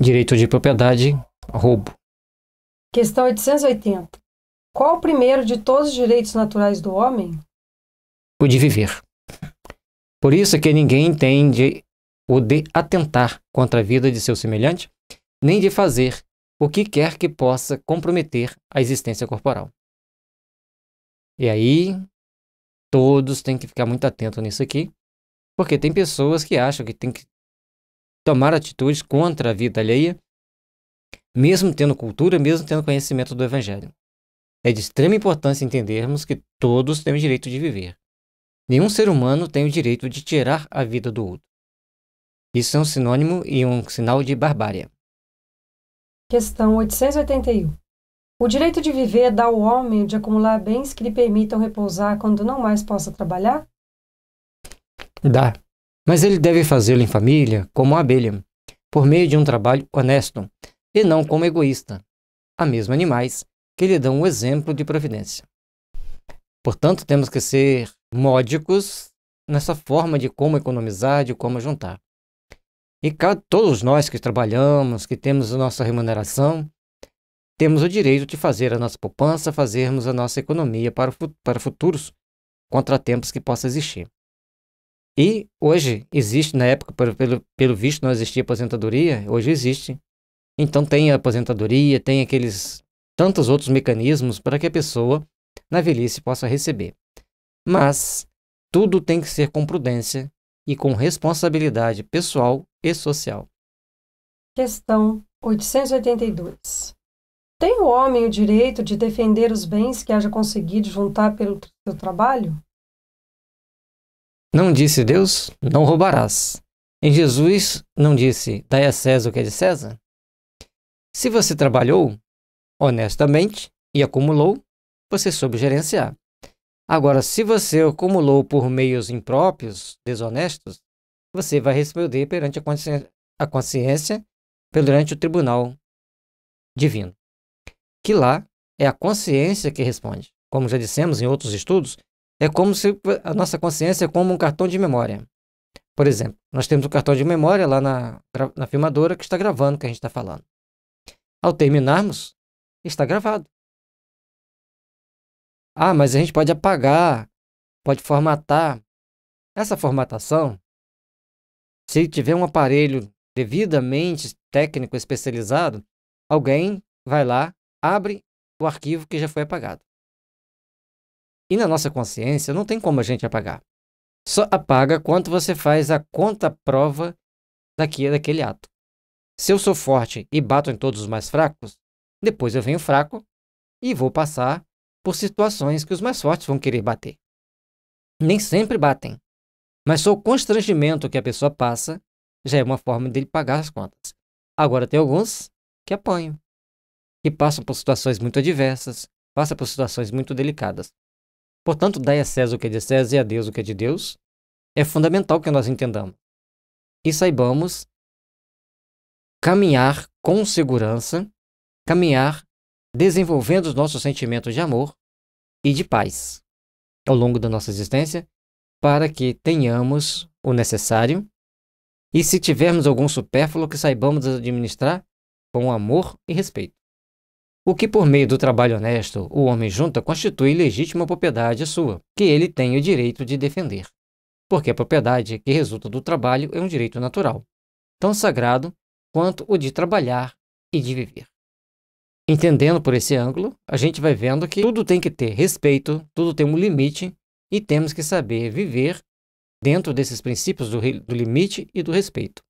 Direito de propriedade, roubo. Questão 880. Qual o primeiro de todos os direitos naturais do homem? O de viver. Por isso é que ninguém entende o de atentar contra a vida de seu semelhante, nem de fazer o que quer que possa comprometer a existência corporal. E aí, todos têm que ficar muito atentos nisso aqui, porque tem pessoas que acham que tem que tomar atitudes contra a vida alheia, mesmo tendo cultura, mesmo tendo conhecimento do Evangelho. É de extrema importância entendermos que todos têm o direito de viver. Nenhum ser humano tem o direito de tirar a vida do outro. Isso é um sinônimo e um sinal de barbárie. Questão 881. O direito de viver dá ao homem de acumular bens que lhe permitam repousar quando não mais possa trabalhar? Dá. Mas ele deve fazê-lo em família, como a abelha, por meio de um trabalho honesto, e não como egoísta, a mesma animais que lhe dão o exemplo de providência. Portanto, temos que ser módicos nessa forma de como economizar, de como juntar. E cada, todos nós que trabalhamos, que temos a nossa remuneração, temos o direito de fazer a nossa poupança, fazermos a nossa economia para, para futuros contratempos que possa existir. E hoje existe, na época, pelo, pelo visto, não existia aposentadoria, hoje existe. Então tem a aposentadoria, tem aqueles tantos outros mecanismos para que a pessoa, na velhice, possa receber. Mas tudo tem que ser com prudência e com responsabilidade pessoal e social. Questão 882. Tem o homem o direito de defender os bens que haja conseguido juntar pelo seu trabalho? Não disse Deus, não roubarás. Em Jesus, não disse, dai a César o que é de César? Se você trabalhou honestamente e acumulou, você soube gerenciar. Agora, se você acumulou por meios impróprios, desonestos, você vai responder perante a consciência, a consciência o tribunal divino. Que lá é a consciência que responde. Como já dissemos em outros estudos, é como se a nossa consciência é como um cartão de memória. Por exemplo, nós temos um cartão de memória lá na, na filmadora que está gravando o que a gente está falando. Ao terminarmos, está gravado. Ah, mas a gente pode apagar, pode formatar. Essa formatação, se tiver um aparelho devidamente técnico especializado, alguém vai lá, abre o arquivo que já foi apagado. E na nossa consciência não tem como a gente apagar. Só apaga quando você faz a conta-prova daquele ato. Se eu sou forte e bato em todos os mais fracos, depois eu venho fraco e vou passar por situações que os mais fortes vão querer bater. Nem sempre batem, mas só o constrangimento que a pessoa passa já é uma forma dele pagar as contas. Agora tem alguns que apanham, que passam por situações muito adversas, passam por situações muito delicadas. Portanto, dai a César o que é de César e a Deus o que é de Deus é fundamental que nós entendamos e saibamos caminhar com segurança, caminhar desenvolvendo os nossos sentimentos de amor e de paz ao longo da nossa existência, para que tenhamos o necessário e, se tivermos algum supérfluo, que saibamos administrar com amor e respeito. O que, por meio do trabalho honesto, o homem junta constitui legítima propriedade sua, que ele tem o direito de defender. Porque a propriedade que resulta do trabalho é um direito natural, tão sagrado quanto o de trabalhar e de viver. Entendendo por esse ângulo, a gente vai vendo que tudo tem que ter respeito, tudo tem um limite e temos que saber viver dentro desses princípios do, do limite e do respeito.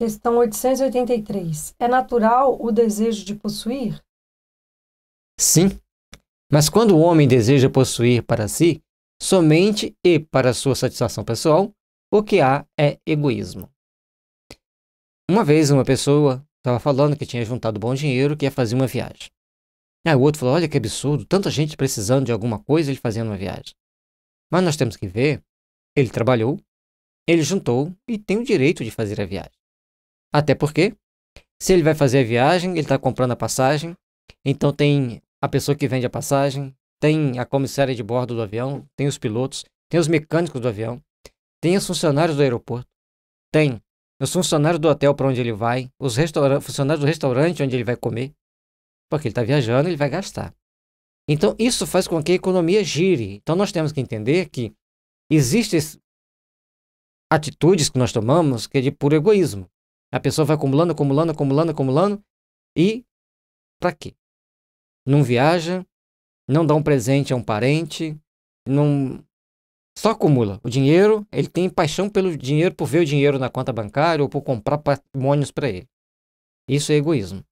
Questão 883. É natural o desejo de possuir? Sim, mas quando o homem deseja possuir para si, somente e para sua satisfação pessoal, o que há é egoísmo. Uma vez uma pessoa estava falando que tinha juntado bom dinheiro, que ia fazer uma viagem. Aí o outro falou: Olha que absurdo, tanta gente precisando de alguma coisa ele fazendo uma viagem. Mas nós temos que ver: ele trabalhou, ele juntou e tem o direito de fazer a viagem. Até porque, se ele vai fazer a viagem, ele está comprando a passagem, então tem a pessoa que vende a passagem, tem a comissária de bordo do avião, tem os pilotos, tem os mecânicos do avião, tem os funcionários do aeroporto, tem os funcionários do hotel para onde ele vai, os funcionários do restaurante onde ele vai comer, porque ele está viajando, ele vai gastar. Então, isso faz com que a economia gire. Então, nós temos que entender que existem atitudes que nós tomamos que é de puro egoísmo. A pessoa vai acumulando, acumulando, acumulando, acumulando e para quê? não viaja, não dá um presente a um parente, não só acumula o dinheiro, ele tem paixão pelo dinheiro, por ver o dinheiro na conta bancária ou por comprar patrimônios para ele. Isso é egoísmo.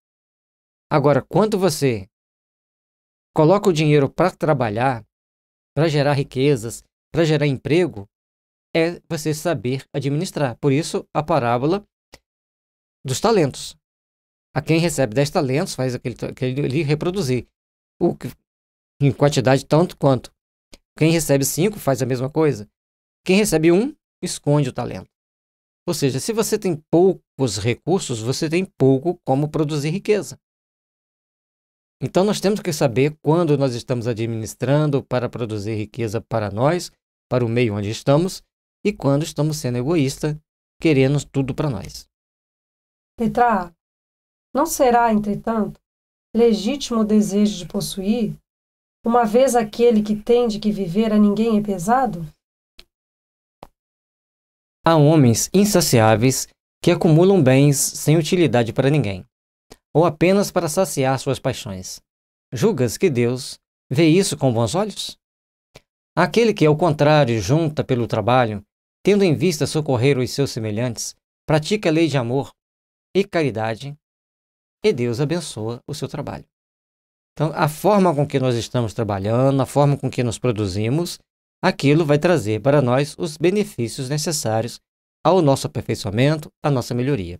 Agora, quando você coloca o dinheiro para trabalhar, para gerar riquezas, para gerar emprego, é você saber administrar. Por isso, a parábola dos talentos a quem recebe 10 talentos faz aquele, aquele ali reproduzir. O, em quantidade tanto quanto. Quem recebe 5 faz a mesma coisa. Quem recebe 1 um, esconde o talento. Ou seja, se você tem poucos recursos, você tem pouco como produzir riqueza. Então nós temos que saber quando nós estamos administrando para produzir riqueza para nós, para o meio onde estamos, e quando estamos sendo egoísta, querendo tudo para nós. Letra A. Não será, entretanto, legítimo o desejo de possuir, uma vez aquele que tem de que viver a ninguém é pesado? Há homens insaciáveis que acumulam bens sem utilidade para ninguém, ou apenas para saciar suas paixões. Julgas que Deus vê isso com bons olhos? Aquele que, ao contrário, junta pelo trabalho, tendo em vista socorrer os seus semelhantes, pratica a lei de amor e caridade, e Deus abençoa o seu trabalho. Então, a forma com que nós estamos trabalhando, a forma com que nos produzimos, aquilo vai trazer para nós os benefícios necessários ao nosso aperfeiçoamento, à nossa melhoria.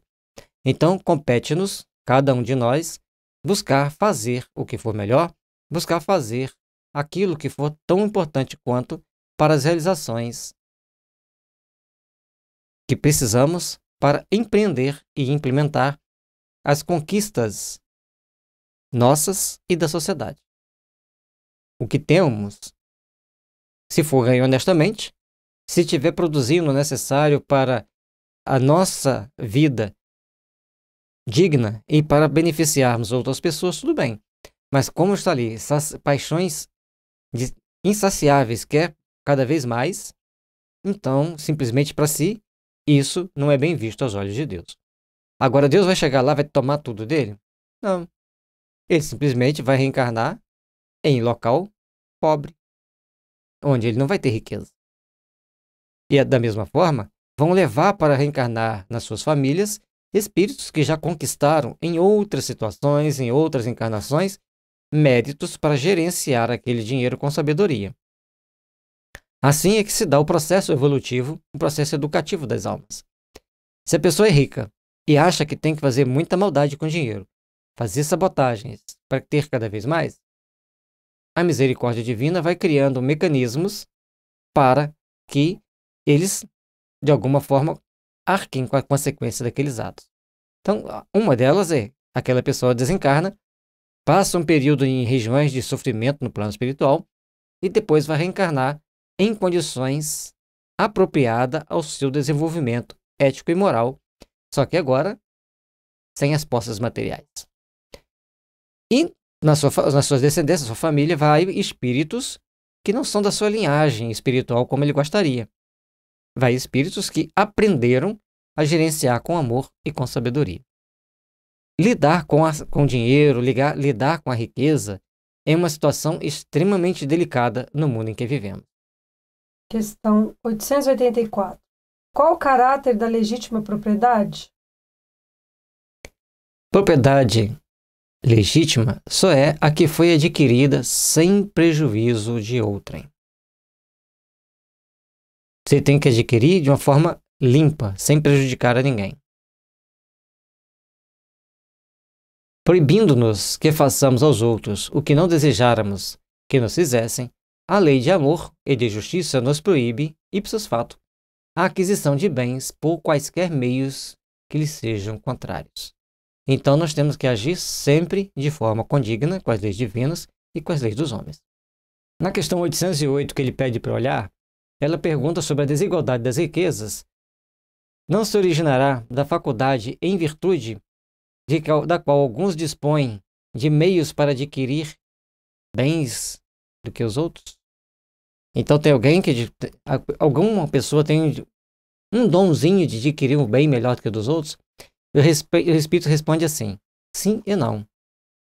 Então, compete-nos, cada um de nós, buscar fazer o que for melhor, buscar fazer aquilo que for tão importante quanto para as realizações que precisamos para empreender e implementar as conquistas nossas e da sociedade. O que temos, se for ganho honestamente, se tiver produzindo o necessário para a nossa vida digna e para beneficiarmos outras pessoas, tudo bem. Mas como está ali, essas paixões insaciáveis quer é cada vez mais, então, simplesmente para si, isso não é bem visto aos olhos de Deus. Agora Deus vai chegar lá, vai tomar tudo dele? Não. Ele simplesmente vai reencarnar em local pobre, onde ele não vai ter riqueza. E é da mesma forma, vão levar para reencarnar nas suas famílias espíritos que já conquistaram em outras situações, em outras encarnações, méritos para gerenciar aquele dinheiro com sabedoria. Assim é que se dá o processo evolutivo, o processo educativo das almas. Se a pessoa é rica, e acha que tem que fazer muita maldade com dinheiro, fazer sabotagens para ter cada vez mais, a misericórdia divina vai criando mecanismos para que eles, de alguma forma, arquem com a consequência daqueles atos. Então, uma delas é aquela pessoa desencarna, passa um período em regiões de sofrimento no plano espiritual e depois vai reencarnar em condições apropriadas ao seu desenvolvimento ético e moral só que agora, sem as posses materiais. E na sua, na sua descendências sua família, vai espíritos que não são da sua linhagem espiritual como ele gostaria. Vai espíritos que aprenderam a gerenciar com amor e com sabedoria. Lidar com, a, com dinheiro, ligar, lidar com a riqueza, é uma situação extremamente delicada no mundo em que vivemos. Questão 884. Qual o caráter da legítima propriedade? Propriedade legítima só é a que foi adquirida sem prejuízo de outrem. Você tem que adquirir de uma forma limpa, sem prejudicar a ninguém. Proibindo-nos que façamos aos outros o que não desejáramos que nos fizessem, a lei de amor e de justiça nos proíbe, ipsos fato, a aquisição de bens por quaisquer meios que lhe sejam contrários. Então nós temos que agir sempre de forma condigna com as leis divinas e com as leis dos homens. Na questão 808 que ele pede para olhar, ela pergunta sobre a desigualdade das riquezas. Não se originará da faculdade em virtude de, da qual alguns dispõem de meios para adquirir bens do que os outros? Então tem alguém que. Alguma pessoa tem um donzinho de adquirir um bem melhor do que o dos outros? E o Espírito responde assim: sim e não.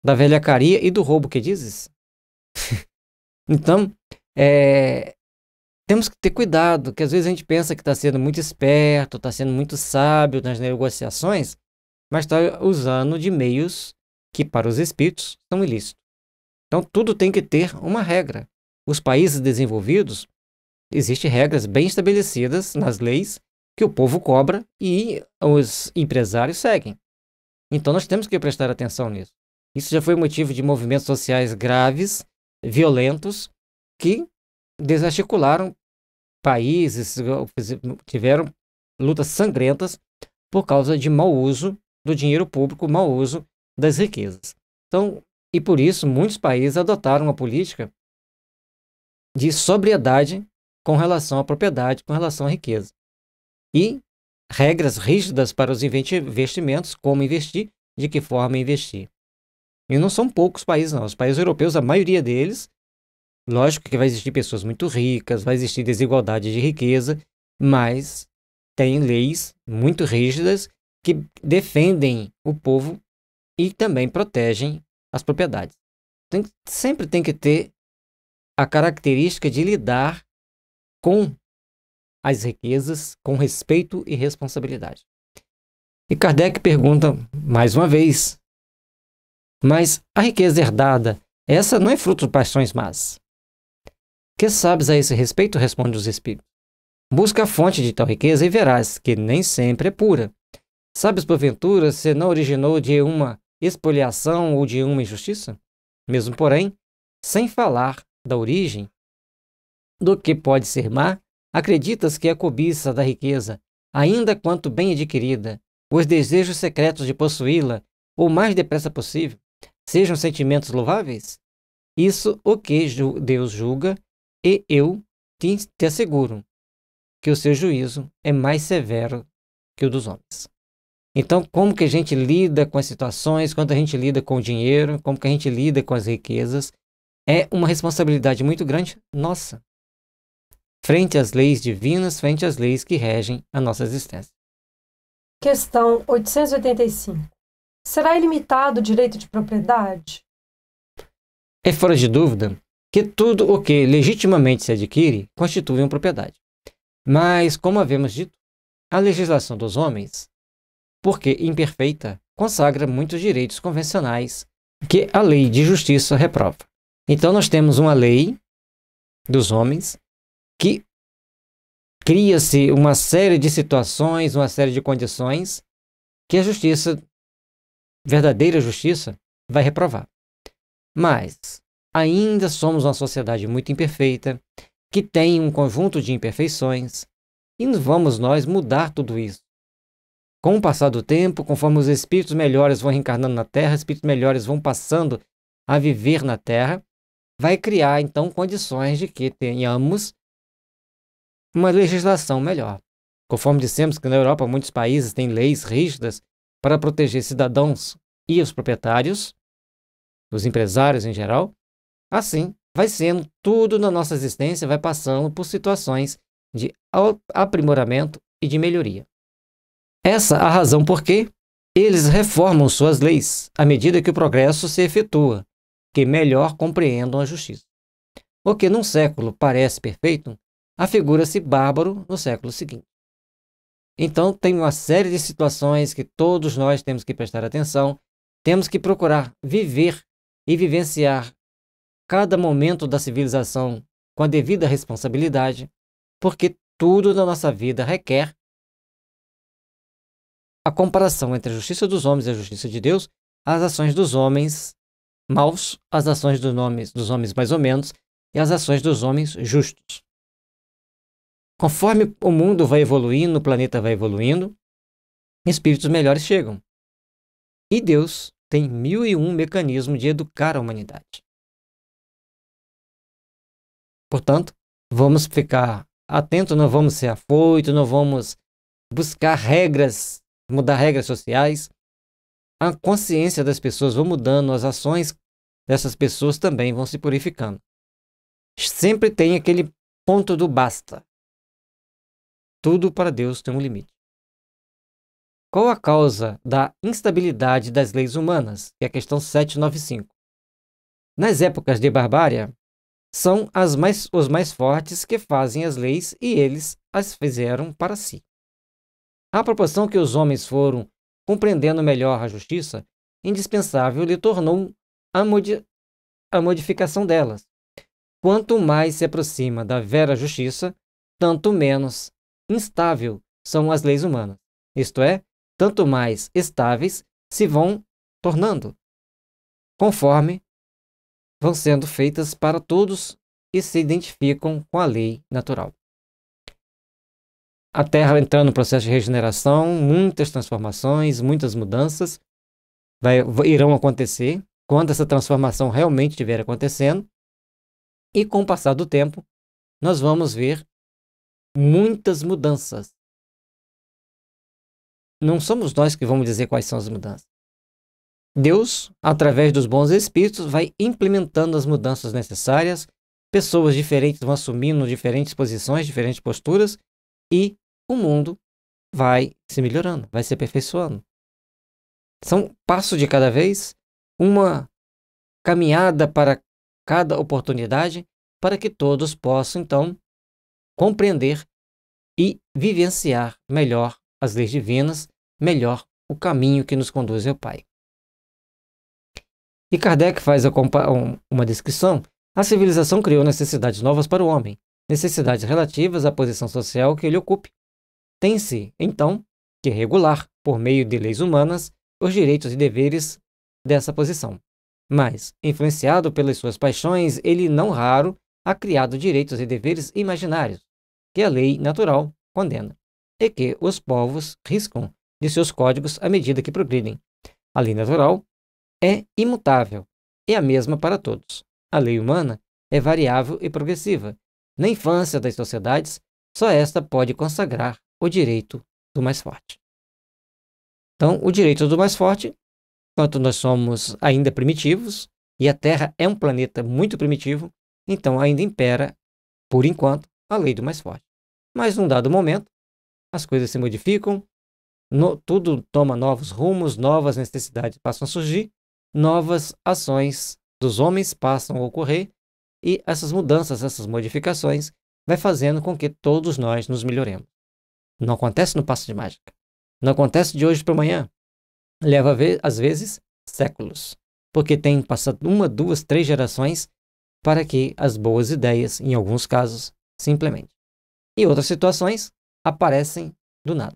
Da velhacaria e do roubo que dizes? então, é, temos que ter cuidado, que às vezes a gente pensa que está sendo muito esperto, está sendo muito sábio nas negociações, mas está usando de meios que para os espíritos são ilícitos. Então tudo tem que ter uma regra os países desenvolvidos, existem regras bem estabelecidas nas leis que o povo cobra e os empresários seguem. Então nós temos que prestar atenção nisso. Isso já foi motivo de movimentos sociais graves, violentos, que desarticularam países, tiveram lutas sangrentas por causa de mau uso do dinheiro público, mau uso das riquezas. Então, e por isso muitos países adotaram uma política de sobriedade com relação à propriedade, com relação à riqueza. E regras rígidas para os investimentos, como investir, de que forma investir. E não são poucos países, não. Os países europeus, a maioria deles, lógico que vai existir pessoas muito ricas, vai existir desigualdade de riqueza, mas tem leis muito rígidas que defendem o povo e também protegem as propriedades. Tem, sempre tem que ter a característica de lidar com as riquezas com respeito e responsabilidade. E Kardec pergunta mais uma vez: Mas a riqueza herdada, essa não é fruto de paixões más? Que sabes a esse respeito? Responde os espíritos. Busca a fonte de tal riqueza e verás que nem sempre é pura. Sabes, porventura, se não originou de uma expoliação ou de uma injustiça? Mesmo, porém, sem falar da origem do que pode ser má, acreditas que a é cobiça da riqueza, ainda quanto bem adquirida, os desejos secretos de possuí-la o mais depressa possível, sejam sentimentos louváveis? Isso o que Deus julga, e eu te asseguro que o seu juízo é mais severo que o dos homens. Então, como que a gente lida com as situações, quando a gente lida com o dinheiro, como que a gente lida com as riquezas, é uma responsabilidade muito grande nossa, frente às leis divinas, frente às leis que regem a nossa existência. Questão 885. Será ilimitado o direito de propriedade? É fora de dúvida que tudo o que legitimamente se adquire constitui uma propriedade. Mas, como havemos dito, a legislação dos homens, porque imperfeita, consagra muitos direitos convencionais que a lei de justiça reprova. Então nós temos uma lei dos homens que cria-se uma série de situações, uma série de condições que a justiça, verdadeira justiça, vai reprovar. Mas ainda somos uma sociedade muito imperfeita, que tem um conjunto de imperfeições, e vamos nós mudar tudo isso. Com o passar do tempo, conforme os espíritos melhores vão reencarnando na Terra, espíritos melhores vão passando a viver na Terra, vai criar então condições de que tenhamos uma legislação melhor. Conforme dissemos que na Europa muitos países têm leis rígidas para proteger cidadãos e os proprietários, os empresários em geral, assim vai sendo tudo na nossa existência vai passando por situações de aprimoramento e de melhoria. Essa é a razão por que eles reformam suas leis à medida que o progresso se efetua, que melhor compreendam a justiça. O que num século parece perfeito, afigura-se bárbaro no século seguinte. Então, tem uma série de situações que todos nós temos que prestar atenção, temos que procurar viver e vivenciar cada momento da civilização com a devida responsabilidade, porque tudo na nossa vida requer a comparação entre a justiça dos homens e a justiça de Deus, as ações dos homens maus, as ações dos, homens dos homens mais ou menos, e as ações dos homens justos. Conforme o mundo vai evoluindo, o planeta vai evoluindo, espíritos melhores chegam. E Deus tem mil e um mecanismos de educar a humanidade. Portanto, vamos ficar atentos, não vamos ser afoitos, não vamos buscar regras, mudar regras sociais, a consciência das pessoas vão mudando, as ações dessas pessoas também vão se purificando. Sempre tem aquele ponto do basta. Tudo para Deus tem um limite. Qual a causa da instabilidade das leis humanas? É a questão 795. Nas épocas de barbárie, são mais, os mais fortes que fazem as leis e eles as fizeram para si. A proporção que os homens foram compreendendo melhor a justiça, indispensável lhe tornou a, modi a modificação delas. Quanto mais se aproxima da vera justiça, tanto menos instável são as leis humanas, isto é, tanto mais estáveis se vão tornando, conforme vão sendo feitas para todos que se identificam com a lei natural a Terra entrando no processo de regeneração, muitas transformações, muitas mudanças vai, irão acontecer quando essa transformação realmente estiver acontecendo. E com o passar do tempo, nós vamos ver muitas mudanças. Não somos nós que vamos dizer quais são as mudanças. Deus, através dos bons espíritos, vai implementando as mudanças necessárias. Pessoas diferentes vão assumindo diferentes posições, diferentes posturas, e o mundo vai se melhorando, vai se aperfeiçoando. São passos de cada vez, uma caminhada para cada oportunidade, para que todos possam, então, compreender e vivenciar melhor as leis divinas, melhor o caminho que nos conduz ao Pai. E Kardec faz uma descrição. A civilização criou necessidades novas para o homem, necessidades relativas à posição social que ele ocupe, tem-se, então, que regular, por meio de leis humanas, os direitos e deveres dessa posição. Mas, influenciado pelas suas paixões, ele não raro há criado direitos e deveres imaginários, que a lei natural condena, e que os povos riscam de seus códigos à medida que progridem. A lei natural é imutável, e a mesma para todos. A lei humana é variável e progressiva. Na infância das sociedades, só esta pode consagrar o direito do mais forte. Então, o direito do mais forte, quanto nós somos ainda primitivos, e a Terra é um planeta muito primitivo, então ainda impera, por enquanto, a lei do mais forte. Mas num dado momento, as coisas se modificam, no, tudo toma novos rumos, novas necessidades passam a surgir, novas ações dos homens passam a ocorrer, e essas mudanças, essas modificações, vai fazendo com que todos nós nos melhoremos. Não acontece no passo de mágica. Não acontece de hoje para amanhã. Leva, às vezes, séculos. Porque tem passado uma, duas, três gerações para que as boas ideias, em alguns casos, se implementem. E outras situações aparecem do nada.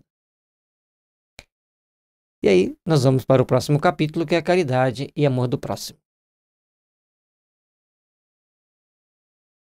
E aí, nós vamos para o próximo capítulo, que é a caridade e amor do próximo.